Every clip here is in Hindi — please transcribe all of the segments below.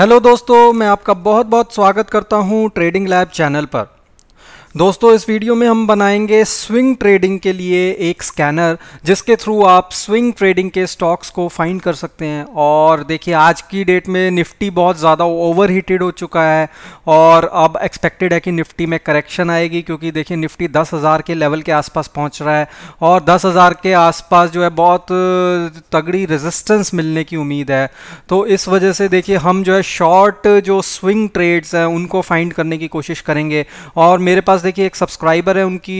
हेलो दोस्तों मैं आपका बहुत बहुत स्वागत करता हूं ट्रेडिंग लैब चैनल पर दोस्तों इस वीडियो में हम बनाएंगे स्विंग ट्रेडिंग के लिए एक स्कैनर जिसके थ्रू आप स्विंग ट्रेडिंग के स्टॉक्स को फाइंड कर सकते हैं और देखिए आज की डेट में निफ्टी बहुत ज़्यादा ओवर हीटेड हो चुका है और अब एक्सपेक्टेड है कि निफ्टी में करेक्शन आएगी क्योंकि देखिए निफ्टी दस हज़ार के लेवल के आसपास पहुँच रहा है और दस हज़ार के आसपास जो है बहुत तगड़ी रेजिस्टेंस मिलने की उम्मीद है तो इस वजह से देखिए हम जो है शॉर्ट जो स्विंग ट्रेड्स हैं उनको फाइंड करने की कोशिश करेंगे और मेरे पास पास देखिए एक सब्सक्राइबर है उनकी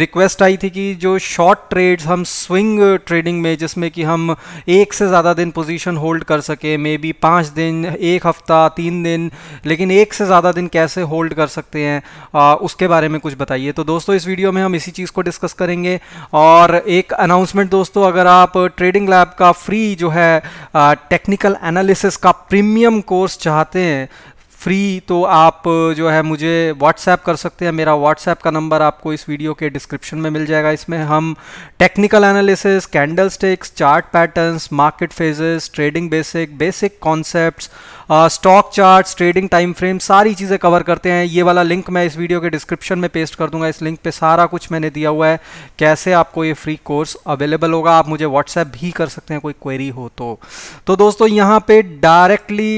रिक्वेस्ट आई थी कि जो शॉर्ट ट्रेड्स हम स्विंग ट्रेडिंग में जिसमें कि हम एक से ज़्यादा दिन पोजीशन होल्ड कर सकें मे बी पाँच दिन एक हफ्ता तीन दिन लेकिन एक से ज़्यादा दिन कैसे होल्ड कर सकते हैं आ, उसके बारे में कुछ बताइए तो दोस्तों इस वीडियो में हम इसी चीज़ को डिस्कस करेंगे और एक अनाउंसमेंट दोस्तों अगर आप ट्रेडिंग लैब का फ्री जो है टेक्निकल एनालिसिस का प्रीमियम कोर्स चाहते हैं फ्री तो आप जो है मुझे व्हाट्सएप कर सकते हैं मेरा व्हाट्सएप का नंबर आपको इस वीडियो के डिस्क्रिप्शन में मिल जाएगा इसमें हम technical analysis candlesticks chart patterns market phases trading basic basic concepts stock chart trading time frame सारी चीज़ें कवर करते हैं ये वाला लिंक मैं इस वीडियो के डिस्क्रिप्शन में पेस्ट कर दूंगा इस लिंक पे सारा कुछ मैंने दिया हुआ है कैसे आपको ये फ्री कोर्स अवेलेबल होगा आप मुझे व्हाट्सएप भी कर सकते हैं कोई क्वेरी हो तो तो दोस्तों यहाँ पे डायरेक्टली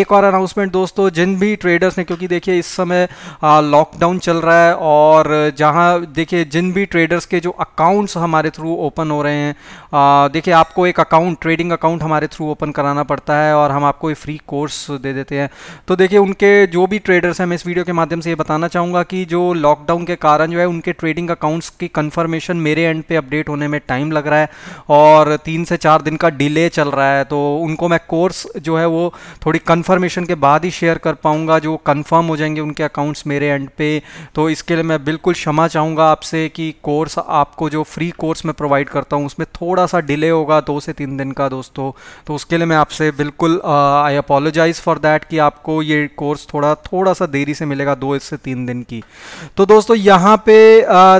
एक और अनाउंसमेंट दोस्तों जिन भी ट्रेडर्स ने क्योंकि देखिए इस समय लॉकडाउन चल रहा है और जहाँ देखिए जिन भी ट्रेडर्स के जो अकाउंट्स हमारे थ्रू ओपन हो रहे हैं देखिए आपको एक अकाउंट ट्रेडिंग अकाउंट हमारे थ्रू ओपन कराना पड़ता है और हम आपको ये फ्री कोर्स ऑर्डर्स दे देते हैं तो देखिए उनके जो भी ट्रेडर्स हैं मैं इस वीडियो के माध्यम से ये बताना चाहूँगा कि जो लॉकडाउन के कारण जो है उनके ट्रेडिंग अकाउंट्स की कन्फर्मेशन मेरे एंड पे अपडेट होने में टाइम लग रहा है और तीन से चार दिन का डिले चल रहा है तो उनको मैं कोर्स जो है वो थोड़ी कन्फर्मेशन के बाद ही शेयर कर पाऊँगा जो कन्फर्म हो जाएंगे उनके अकाउंट्स मेरे एंड पे तो इसके लिए मैं बिल्कुल क्षमा चाहूँगा आपसे कि कोर्स आपको जो फ्री कोर्स मैं प्रोवाइड करता हूँ उसमें थोड़ा सा डिले होगा दो से तीन दिन का दोस्तों तो उसके लिए मैं आपसे बिल्कुल I apologies apologise for that कि आपको ये कोर्स थोड़ा थोड़ा सा देरी से मिलेगा दो से तीन दिन की तो दोस्तों यहाँ पे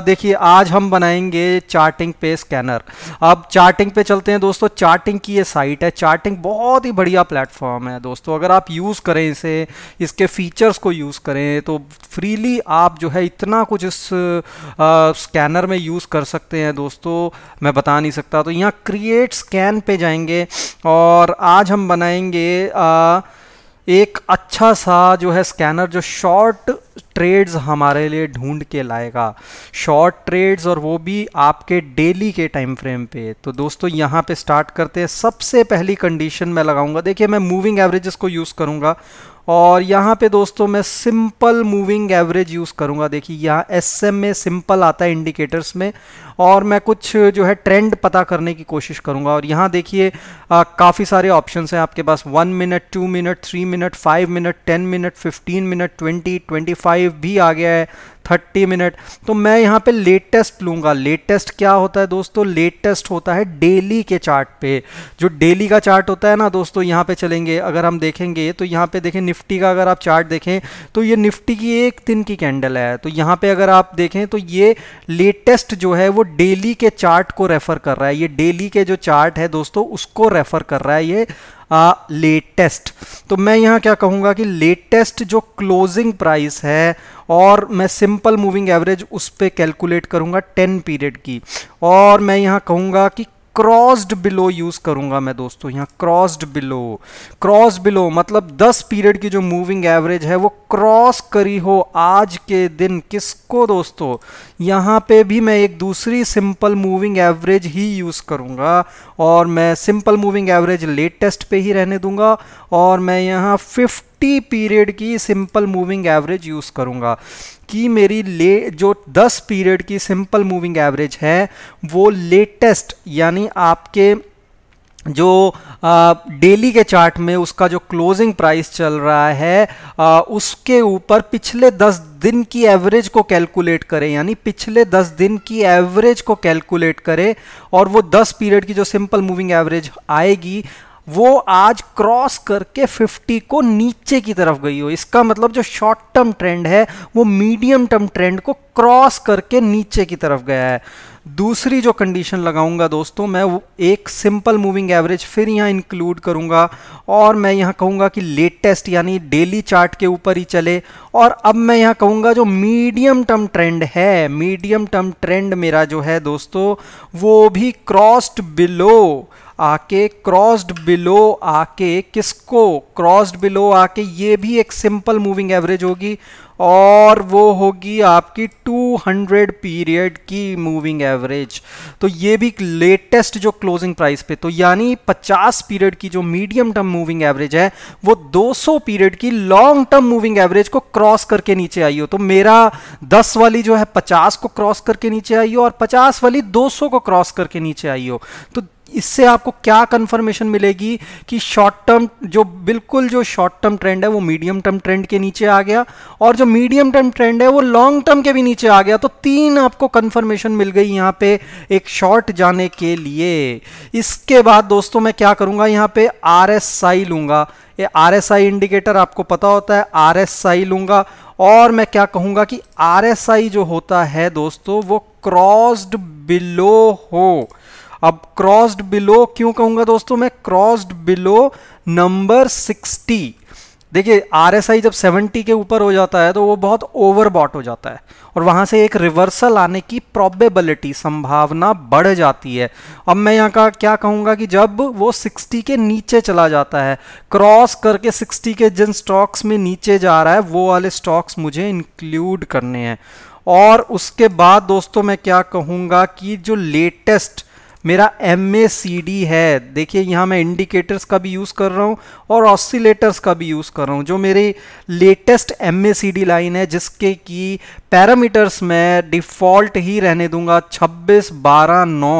देखिए आज हम बनाएंगे चार्टिंग पे स्कैनर अब चार्टिंग पे चलते हैं दोस्तों चार्टिंग की ये साइट है चार्टिंग बहुत ही बढ़िया प्लेटफॉर्म है दोस्तों अगर आप यूज़ करें इसे इसके फीचर्स को यूज़ करें तो फ्रीली आप जो है इतना कुछ इस स्कैनर में यूज़ कर सकते हैं दोस्तों मैं बता नहीं सकता तो यहाँ क्रिएट स्कैन पे जाएंगे और आज हम बनाएंगे आ, एक अच्छा सा जो है स्कैनर जो शॉर्ट ट्रेड्स हमारे लिए ढूंढ के लाएगा शॉर्ट ट्रेड्स और वो भी आपके डेली के टाइम फ्रेम पे तो दोस्तों यहाँ पे स्टार्ट करते हैं सबसे पहली कंडीशन मैं लगाऊंगा देखिए मैं मूविंग एवरेजेस को यूज़ करूँगा और यहाँ पे दोस्तों मैं सिंपल मूविंग एवरेज यूज़ करूँगा देखिए यहाँ एस एम में सिंपल आता है इंडिकेटर्स में और मैं कुछ जो है ट्रेंड पता करने की कोशिश करूंगा और यहाँ देखिए काफ़ी सारे ऑप्शन हैं आपके पास one minute two minute three minute five minute ten minute fifteen minute twenty twenty five भी आ गया है थर्टी मिनट तो मैं यहाँ पे लेटेस्ट लूँगा लेटेस्ट क्या होता है दोस्तों लेटेस्ट होता है डेली के चार्ट पे जो डेली का चार्ट होता है ना दोस्तों यहाँ पे चलेंगे अगर हम देखेंगे तो यहाँ पे देखें निफ्टी का अगर आप चार्ट देखें तो ये निफ्टी की एक दिन की कैंडल है तो यहाँ पे अगर आप देखें तो ये लेटेस्ट जो है वो डेली के चार्ट को रेफर कर रहा है ये डेली के जो चार्ट है दोस्तों उसको रेफर कर रहा है ये लेटेस्ट तो मैं यहाँ क्या कहूँगा कि लेटेस्ट जो क्लोजिंग प्राइस है और मैं सिंपल मूविंग एवरेज उस पर कैलकुलेट करूँगा टेन पीरियड की और मैं यहाँ कहूँगा कि क्रॉस्ड बिलो यूज़ करूंगा मैं दोस्तों यहाँ क्रॉस्ड बिलो क्रॉस बिलो मतलब 10 पीरियड की जो मूविंग एवरेज है वो क्रॉस करी हो आज के दिन किसको दोस्तों यहाँ पे भी मैं एक दूसरी सिंपल मूविंग एवरेज ही यूज़ करूँगा और मैं सिंपल मूविंग एवरेज लेटेस्ट पे ही रहने दूंगा और मैं यहाँ फिफ्टी पीरियड की सिंपल मूविंग एवरेज यूज़ करूँगा कि मेरी ले जो 10 पीरियड की सिंपल मूविंग एवरेज है वो लेटेस्ट यानी आपके जो डेली के चार्ट में उसका जो क्लोजिंग प्राइस चल रहा है आ, उसके ऊपर पिछले 10 दिन की एवरेज को कैलकुलेट करें यानी पिछले 10 दिन की एवरेज को कैलकुलेट करें और वो 10 पीरियड की जो सिंपल मूविंग एवरेज आएगी वो आज क्रॉस करके 50 को नीचे की तरफ गई हो इसका मतलब जो शॉर्ट टर्म ट्रेंड है वो मीडियम टर्म ट्रेंड को क्रॉस करके नीचे की तरफ गया है दूसरी जो कंडीशन लगाऊंगा दोस्तों मैं वो एक सिंपल मूविंग एवरेज फिर यहाँ इंक्लूड करूँगा और मैं यहाँ कहूँगा कि लेटेस्ट यानी डेली चार्ट के ऊपर ही चले और अब मैं यहाँ कहूँगा जो मीडियम टर्म ट्रेंड है मीडियम टर्म ट्रेंड मेरा जो है दोस्तों वो भी क्रॉस्ड बिलो आके क्रॉस्ड बिलो आके किसको क्रॉस्ड बिलो आके ये भी एक सिंपल मूविंग एवरेज होगी और वो होगी आपकी 200 पीरियड की मूविंग एवरेज तो ये भी लेटेस्ट जो क्लोजिंग प्राइस पे तो यानी 50 पीरियड की जो मीडियम टर्म मूविंग एवरेज है वो 200 पीरियड की लॉन्ग टर्म मूविंग एवरेज को क्रॉस करके नीचे आई हो तो मेरा 10 वाली जो है 50 को क्रॉस करके नीचे आई हो और 50 वाली 200 को क्रॉस करके नीचे आई हो तो इससे आपको क्या कंफर्मेशन मिलेगी कि शॉर्ट टर्म जो बिल्कुल जो शॉर्ट टर्म ट्रेंड है वो मीडियम टर्म ट्रेंड के नीचे आ गया और जो मीडियम टर्म ट्रेंड है वो लॉन्ग टर्म के भी नीचे आ गया तो तीन आपको कंफर्मेशन मिल गई यहाँ पे एक शॉर्ट जाने के लिए इसके बाद दोस्तों मैं क्या करूँगा यहाँ पे आर एस आई लूँगा ये आर एस आई इंडिकेटर आपको पता होता है आर एस आई लूँगा और मैं क्या कहूँगा कि आर एस आई जो होता है दोस्तों वो क्रॉस्ड बिलो हो अब क्रॉस्ड बिलो क्यों कहूंगा दोस्तों मैं क्रॉस्ड बिलो नंबर 60 देखिए आरएसआई जब 70 के ऊपर हो जाता है तो वो बहुत ओवरबॉट हो जाता है और वहां से एक रिवर्सल आने की प्रॉबेबिलिटी संभावना बढ़ जाती है अब मैं यहाँ का क्या कहूँगा कि जब वो 60 के नीचे चला जाता है क्रॉस करके 60 के जिन स्टॉक्स में नीचे जा रहा है वो वाले स्टॉक्स मुझे इंक्लूड करने हैं और उसके बाद दोस्तों मैं क्या कहूँगा कि जो लेटेस्ट मेरा एम ए सी डी है देखिए यहाँ मैं इंडिकेटर्स का भी यूज़ कर रहा हूँ और ऑसिलेटर्स का भी यूज़ कर रहा हूँ जो मेरी latest M A C D line है जिसके कि पैरामीटर्स मैं डिफ़ॉल्ट ही रहने दूंगा छब्बीस बारह नौ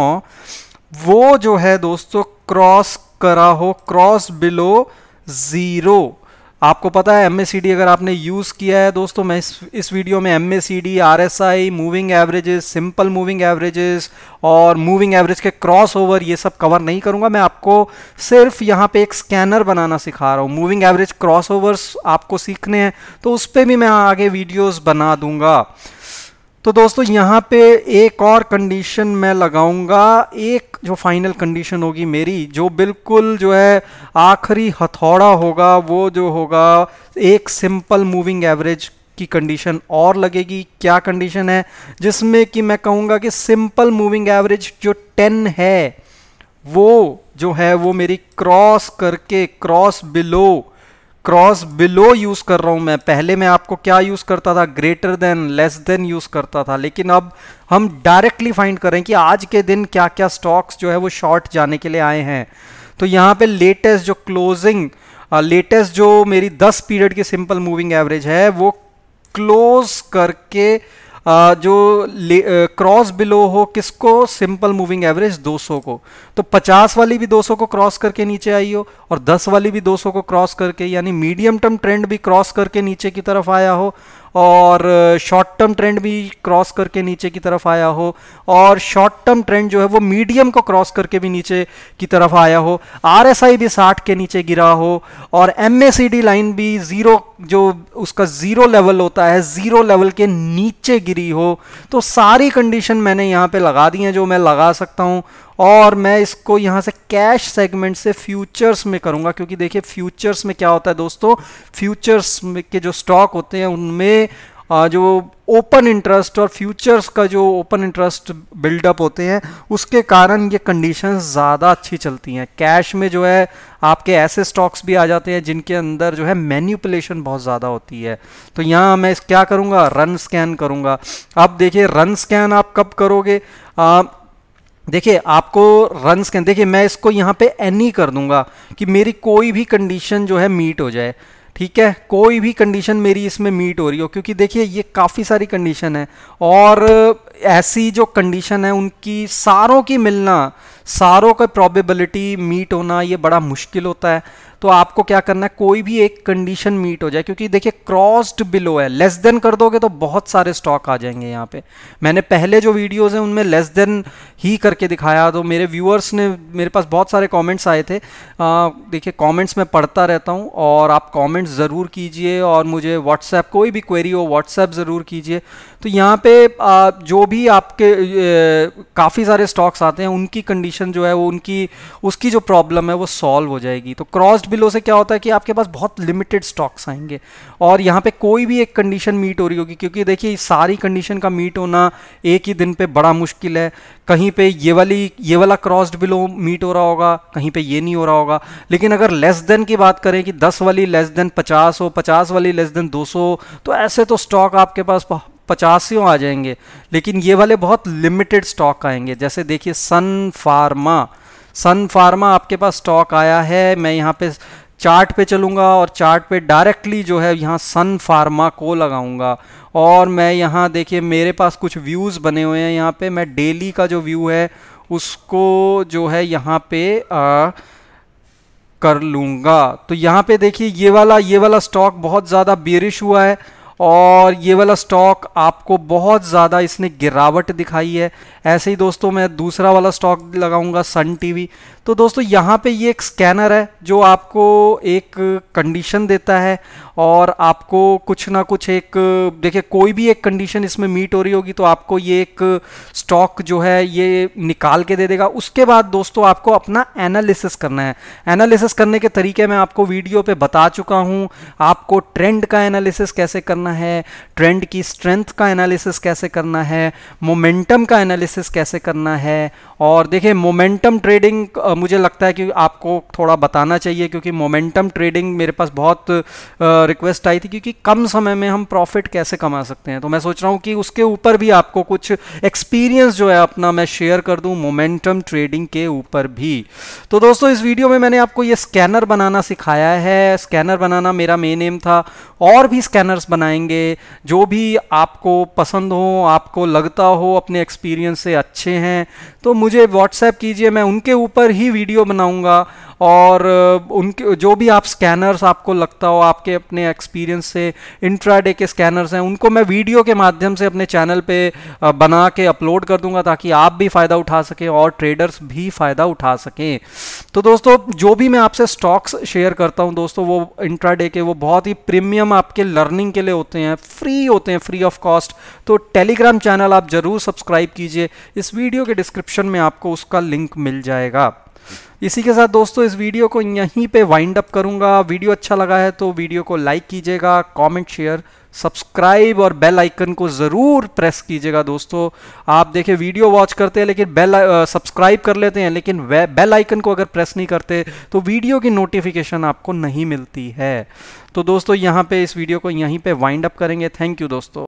वो जो है दोस्तों क्रॉस करा हो क्रॉस बिलो ज़ीरो आपको पता है एम अगर आपने यूज़ किया है दोस्तों मैं इस इस वीडियो में M RSI moving averages simple moving averages और मूविंग एवरेज के क्रॉस ओवर ये सब कवर नहीं करूँगा मैं आपको सिर्फ यहाँ पे एक स्कैनर बनाना सिखा रहा हूँ मूविंग एवरेज क्रॉस आपको सीखने हैं तो उस पर भी मैं आगे वीडियोज़ बना दूंगा तो दोस्तों यहाँ पे एक और कंडीशन मैं लगाऊंगा एक जो फाइनल कंडीशन होगी मेरी जो बिल्कुल जो है आखिरी हथौड़ा होगा वो जो होगा एक सिंपल मूविंग एवरेज की कंडीशन और लगेगी क्या कंडीशन है जिसमें कि मैं कहूँगा कि सिंपल मूविंग एवरेज जो 10 है वो जो है वो मेरी क्रॉस करके cross below cross below use कर रहा हूं मैं पहले मैं आपको क्या यूज करता था greater than less than use करता था लेकिन अब हम डायरेक्टली फाइंड करें कि आज के दिन क्या क्या स्टॉक्स जो है वो शॉर्ट जाने के लिए आए हैं तो यहाँ पे लेटेस्ट जो क्लोजिंग लेटेस्ट जो मेरी 10 पीरियड की सिंपल मूविंग एवरेज है वो क्लोज करके जो क्रॉस बिलो हो किसको सिंपल मूविंग एवरेज 200 को तो 50 वाली भी 200 को क्रॉस करके नीचे आई हो और 10 वाली भी 200 को क्रॉस करके यानी मीडियम टर्म ट्रेंड भी क्रॉस करके नीचे की तरफ आया हो और शॉर्ट टर्म ट्रेंड भी क्रॉस करके नीचे की तरफ आया हो और शॉर्ट टर्म ट्रेंड जो है वो मीडियम को क्रॉस करके भी नीचे की तरफ आया हो आर भी साठ के नीचे गिरा हो और एम लाइन भी ज़ीरो जो उसका ज़ीरो लेवल होता है ज़ीरो लेवल के नीचे गिरी हो तो सारी कंडीशन मैंने यहाँ पे लगा दी हैं जो मैं लगा सकता हूँ और मैं इसको यहाँ से कैश सेगमेंट से फ्यूचर्स में करूँगा क्योंकि देखिए फ्यूचर्स में क्या होता है दोस्तों फ्यूचर्स के जो स्टॉक होते हैं उनमें जो ओपन इंटरेस्ट और फ्यूचर्स का जो ओपन इंटरेस्ट बिल्डअप होते हैं उसके कारण ये कंडीशन ज़्यादा अच्छी चलती हैं कैश में जो है आपके ऐसे स्टॉक्स भी आ जाते हैं जिनके अंदर जो है मैन्यूपुलेशन बहुत ज़्यादा होती है तो यहाँ मैं इस क्या करूँगा रन स्कैन करूँगा अब देखिए रन स्कैन आप कब करोगे आ, देखिए आपको रन्स के देखिए मैं इसको यहाँ पे एनी कर दूंगा कि मेरी कोई भी कंडीशन जो है मीट हो जाए ठीक है कोई भी कंडीशन मेरी इसमें मीट हो रही हो क्योंकि देखिए ये काफ़ी सारी कंडीशन है और ऐसी जो कंडीशन है उनकी सारों की मिलना सारों का प्रोबेबिलिटी मीट होना ये बड़ा मुश्किल होता है तो आपको क्या करना है कोई भी एक कंडीशन मीट हो जाए क्योंकि देखिए क्रॉस्ड बिलो है लेस देन कर दोगे तो बहुत सारे स्टॉक आ जाएंगे यहाँ पे मैंने पहले जो वीडियोस हैं उनमें लेस देन ही करके दिखाया तो मेरे व्यूअर्स ने मेरे पास बहुत सारे कमेंट्स आए थे देखिए कमेंट्स मैं पढ़ता रहता हूँ और आप कॉमेंट्स ज़रूर कीजिए और मुझे व्हाट्सएप कोई भी क्वेरी हो व्हाट्सएप ज़रूर कीजिए तो यहाँ पे आ, जो भी आपके काफ़ी सारे स्टॉक्स आते हैं उनकी कंडीशन जो है वो उनकी उसकी जो प्रॉब्लम है वो सॉल्व हो जाएगी तो क्रॉस्ड बिलो से क्या होता है कि आपके पास बहुत लिमिटेड स्टॉक्स आएंगे और यहाँ पे कोई भी एक कंडीशन मीट हो रही होगी क्योंकि देखिए सारी कंडीशन का मीट होना एक ही दिन पर बड़ा मुश्किल है कहीं पर ये वाली ये वाला क्रॉस्ड बिलो मीट हो रहा होगा कहीं पर ये नहीं हो रहा होगा लेकिन अगर लेस देन की बात करें कि दस वाली लेस देन पचास हो पचास वाली लेस देन दो तो ऐसे तो स्टॉक आपके पास पचासियों आ जाएंगे लेकिन ये वाले बहुत लिमिटेड स्टॉक आएंगे जैसे देखिए सन फार्मा सन फार्मा आपके पास स्टॉक आया है मैं यहाँ पे चार्ट पे चलूँगा और चार्ट पे डायरेक्टली जो है यहाँ सन फार्मा को लगाऊंगा और मैं यहाँ देखिए मेरे पास कुछ व्यूज़ बने हुए हैं यहाँ पे मैं डेली का जो व्यू है उसको जो है यहाँ पे आ, कर लूँगा तो यहाँ पे देखिए ये वाला ये वाला स्टॉक बहुत ज़्यादा बेरिश हुआ है और ये वाला स्टॉक आपको बहुत ज़्यादा इसने गिरावट दिखाई है ऐसे ही दोस्तों मैं दूसरा वाला स्टॉक लगाऊंगा सन टीवी तो दोस्तों यहाँ पे ये एक स्कैनर है जो आपको एक कंडीशन देता है और आपको कुछ ना कुछ एक देखिए कोई भी एक कंडीशन इसमें मीट हो रही होगी तो आपको ये एक स्टॉक जो है ये निकाल के दे देगा उसके बाद दोस्तों आपको अपना एनालिसिस करना है एनालिसिस करने के तरीके मैं आपको वीडियो पे बता चुका हूँ आपको ट्रेंड का एनालिसिस कैसे करना है ट्रेंड की स्ट्रेंथ का एनालिसिस कैसे करना है मोमेंटम का एनालिसिस कैसे करना है और देखिए मोमेंटम ट्रेडिंग मुझे लगता है कि आपको थोड़ा बताना चाहिए क्योंकि मोमेंटम ट्रेडिंग मेरे पास बहुत रिक्वेस्ट आई थी क्योंकि कम समय में हम प्रॉफिट कैसे कमा सकते हैं तो मैं सोच रहा हूँ कि उसके ऊपर भी आपको कुछ एक्सपीरियंस जो है अपना मैं शेयर कर दूँ मोमेंटम ट्रेडिंग के ऊपर भी तो दोस्तों इस वीडियो में मैंने आपको ये स्कैनर बनाना सिखाया है स्कैनर बनाना मेरा मेन एम था और भी स्कैनर्स बनाएंगे जो भी आपको पसंद हो आपको लगता हो अपने एक्सपीरियंस से अच्छे हैं तो मुझे व्हाट्सएप कीजिए मैं उनके ऊपर ही भी वीडियो बनाऊंगा और उनके जो भी आप स्कैनर्स आपको लगता हो आपके अपने एक्सपीरियंस से इंट्राडे के स्कैनर्स हैं उनको मैं वीडियो के माध्यम से अपने चैनल पे बना के अपलोड कर दूंगा ताकि आप भी फ़ायदा उठा सकें और ट्रेडर्स भी फ़ायदा उठा सकें तो दोस्तों जो भी मैं आपसे स्टॉक्स शेयर करता हूँ दोस्तों वो इंट्राडे के वो बहुत ही प्रीमियम आपके लर्निंग के लिए होते हैं फ्री होते हैं फ्री ऑफ कॉस्ट तो टेलीग्राम चैनल आप ज़रूर सब्सक्राइब कीजिए इस वीडियो के डिस्क्रिप्शन में आपको उसका लिंक मिल जाएगा इसी के साथ दोस्तों इस वीडियो को यहीं पे वाइंड अप करूंगा वीडियो अच्छा लगा है तो वीडियो को लाइक कीजिएगा कमेंट शेयर सब्सक्राइब और बेल आइकन को ज़रूर प्रेस कीजिएगा दोस्तों आप देखिए वीडियो वॉच करते हैं लेकिन बेल सब्सक्राइब कर लेते हैं लेकिन बेल आइकन को अगर प्रेस नहीं करते तो वीडियो की नोटिफिकेशन आपको नहीं मिलती है तो दोस्तों यहाँ पे इस वीडियो को यहीं पे वाइंड अप करेंगे थैंक यू दोस्तों